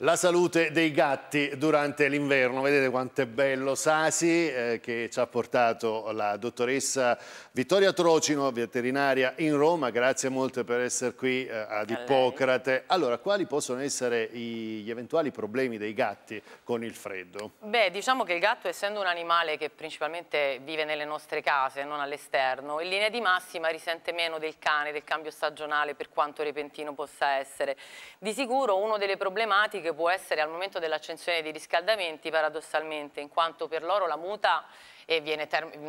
La salute dei gatti durante l'inverno, vedete quanto è bello Sasi eh, che ci ha portato la dottoressa Vittoria Trocino, veterinaria in Roma, grazie molte per essere qui eh, ad Ippocrate. Allora, quali possono essere gli eventuali problemi dei gatti con il freddo? Beh, diciamo che il gatto essendo un animale che principalmente vive nelle nostre case, non all'esterno, in linea di massima risente meno del cane, del cambio stagionale per quanto repentino possa essere. Di sicuro una delle problematiche che può essere al momento dell'accensione dei riscaldamenti paradossalmente, in quanto per loro la muta e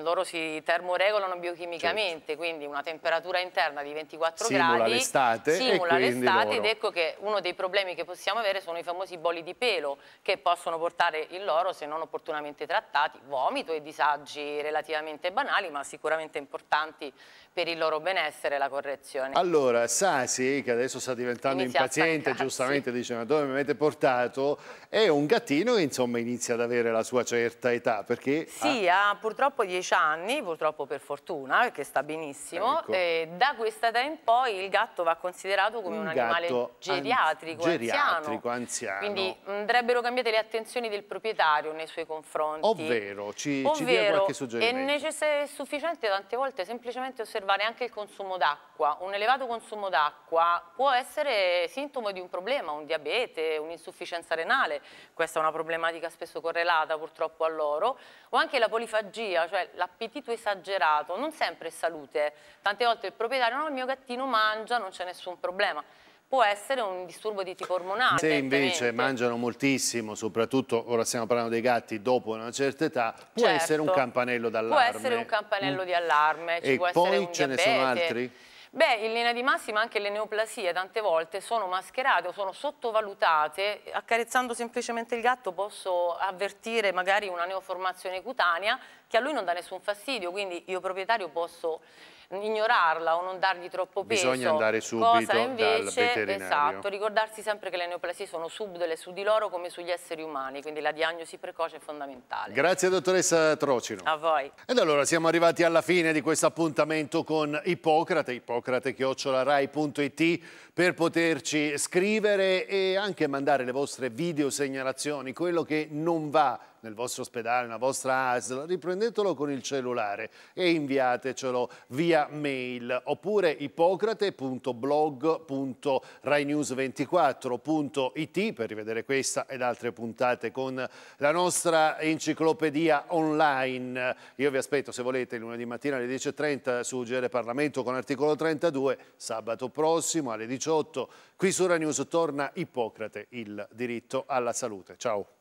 loro si termoregolano biochimicamente, certo. quindi una temperatura interna di 24 simula gradi l'estate, simula l'estate ed ecco che uno dei problemi che possiamo avere sono i famosi boli di pelo che possono portare il loro, se non opportunamente trattati, vomito e disagi relativamente banali ma sicuramente importanti per il loro benessere e la correzione. Allora, Sasi, che adesso sta diventando inizia impaziente, giustamente dice ma dove mi avete portato, è un gattino che insomma inizia ad avere la sua certa età perché sì, ha da purtroppo dieci anni, purtroppo per fortuna, che sta benissimo, ecco. e da questa età in poi il gatto va considerato come un, un animale geriatrico, an geriatrico anziano. anziano. Quindi andrebbero cambiate le attenzioni del proprietario nei suoi confronti. Ovvero, ci, Ovvero, ci dia qualche suggerimento. È sufficiente tante volte semplicemente osservare anche il consumo d'acqua. Un elevato consumo d'acqua può essere sintomo di un problema, un diabete, un'insufficienza renale, questa è una problematica spesso correlata purtroppo all'oro, o anche la polifaccia l'anisofagia, cioè l'appetito esagerato, non sempre è salute. Tante volte il proprietario, no, il mio gattino mangia, non c'è nessun problema può essere un disturbo di tipo ormonale. Se invece mangiano moltissimo, soprattutto ora stiamo parlando dei gatti dopo una certa età, può certo. essere un campanello d'allarme. Può essere un campanello mm. di allarme, ci e può essere un diabete. ce ne sono altri? Beh, in linea di massima anche le neoplasie tante volte sono mascherate o sono sottovalutate. Accarezzando semplicemente il gatto posso avvertire magari una neoformazione cutanea che a lui non dà nessun fastidio, quindi io proprietario posso ignorarla o non dargli troppo peso. Bisogna andare subito cosa invece, Esatto, ricordarsi sempre che le neoplasie sono subdole su di loro come sugli esseri umani, quindi la diagnosi precoce è fondamentale. Grazie dottoressa Trocino. A voi. Ed allora siamo arrivati alla fine di questo appuntamento con Ippocrate. Ippocrate burocrate-rai.it per poterci scrivere e anche mandare le vostre video segnalazioni, quello che non va nel vostro ospedale, nella vostra ASL, riprendetelo con il cellulare e inviatecelo via mail oppure ipocrate.blog.rainews24.it per rivedere questa ed altre puntate con la nostra enciclopedia online. Io vi aspetto se volete lunedì mattina alle 10.30 su GR Parlamento con articolo 32, sabato prossimo alle 18 qui su Rai torna Ippocrate, il diritto alla salute. Ciao.